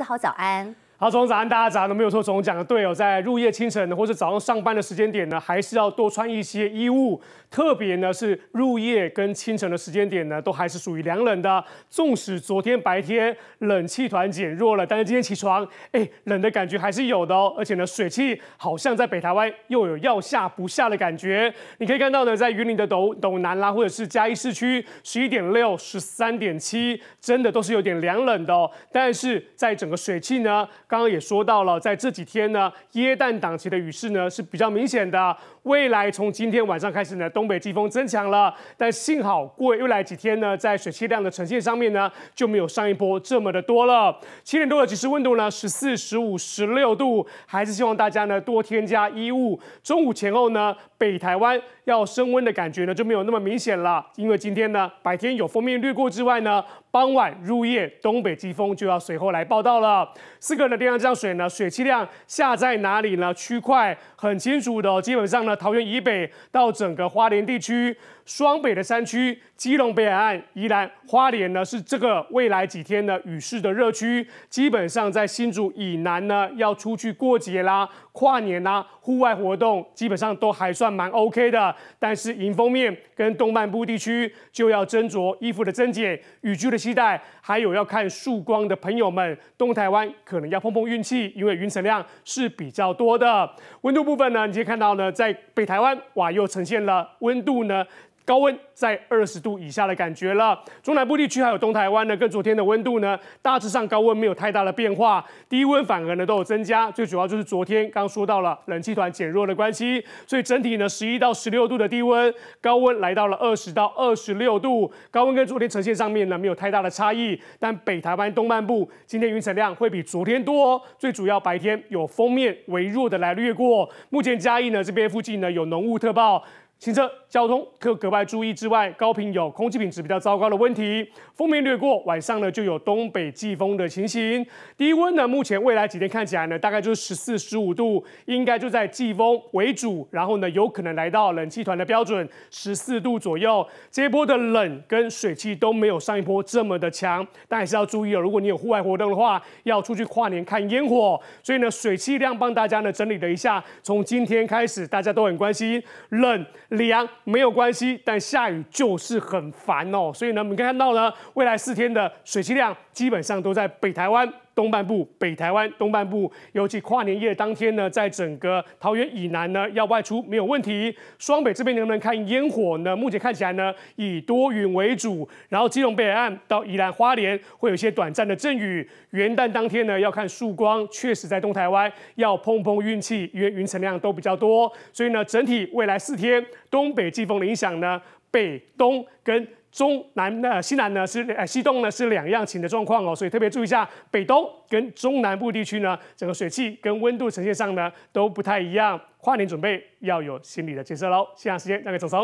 四好早安。好，中午大家早上好，没有错，中讲的对哦，在入夜、清晨呢，或是早上上班的时间点呢，还是要多穿一些衣物，特别呢是入夜跟清晨的时间点呢，都还是属于凉冷的。纵使昨天白天冷气团减弱了，但是今天起床，哎，冷的感觉还是有的哦。而且呢，水汽好像在北台湾又有要下不下的感觉。你可以看到呢，在云林的斗斗南啦，或者是嘉义市区，十一点六、十三点七，真的都是有点凉冷的。但是在整个水汽呢。刚刚也说到了，在这几天呢，耶诞档期的雨势呢是比较明显的。未来从今天晚上开始呢，东北季风增强了，但幸好过未来几天呢，在水汽量的呈现上面呢，就没有上一波这么的多了。七点多的即时温度呢，十四、十五、十六度，还是希望大家呢多添加衣物。中午前后呢，北台湾要升温的感觉呢就没有那么明显了，因为今天呢白天有封面掠过之外呢，傍晚入夜东北季风就要随后来报道了。四个呢。量降水呢？水汽量下在哪里呢？区块很清楚的，基本上呢，桃园以北到整个花莲地区、双北的山区、基隆北海岸、宜兰、花莲呢，是这个未来几天的雨势的热区。基本上在新竹以南呢，要出去过节啦、跨年啦、户外活动，基本上都还算蛮 OK 的。但是迎风面跟东半部地区就要斟酌衣服的增减、雨具的期待，还有要看曙光的朋友们，东台湾可能要破。碰碰运气，因为云层量是比较多的。温度部分呢，你今天看到呢，在北台湾哇，又呈现了温度呢。高温在二十度以下的感觉了。中南部地区还有东台湾呢，跟昨天的温度呢，大致上高温没有太大的变化，低温反而呢都有增加。最主要就是昨天刚说到了冷气团减弱的关系，所以整体呢十一到十六度的低温，高温来到了二十到二十六度。高温跟昨天呈现上面呢没有太大的差异，但北台湾东半部今天云层量会比昨天多，最主要白天有风面微弱的来掠过。目前嘉义呢这边附近呢有浓雾特报。行车交通可格外注意之外，高频有空气品质比较糟糕的问题。封面掠过，晚上呢就有东北季风的情形。低温呢，目前未来几天看起来呢，大概就是十四、十五度，应该就在季风为主。然后呢，有可能来到冷气团的标准十四度左右。这波的冷跟水汽都没有上一波这么的强，但还是要注意哦。如果你有户外活动的话，要出去跨年看烟火。所以呢，水汽量帮大家呢整理了一下。从今天开始，大家都很关心冷。凉没有关系，但下雨就是很烦哦。所以呢，我们可以看到呢，未来四天的水气量基本上都在北台湾。东半部、北台湾、东半部，尤其跨年夜当天呢，在整个桃园以南呢，要外出没有问题。双北这边能不能看烟火呢？目前看起来呢，以多云为主。然后基隆北岸到宜兰花莲会有一些短暂的阵雨。元旦当天呢，要看曙光，确实在东台湾要碰碰运气，因为云层量都比较多。所以呢，整体未来四天东北季风的影响呢，北东跟。中南呃西南呢是，呃，西东呢是两样情的状况哦，所以特别注意一下北东跟中南部地区呢，整个水汽跟温度呈现上呢都不太一样，跨年准备要有心理的建设喽。现在时间交给总生。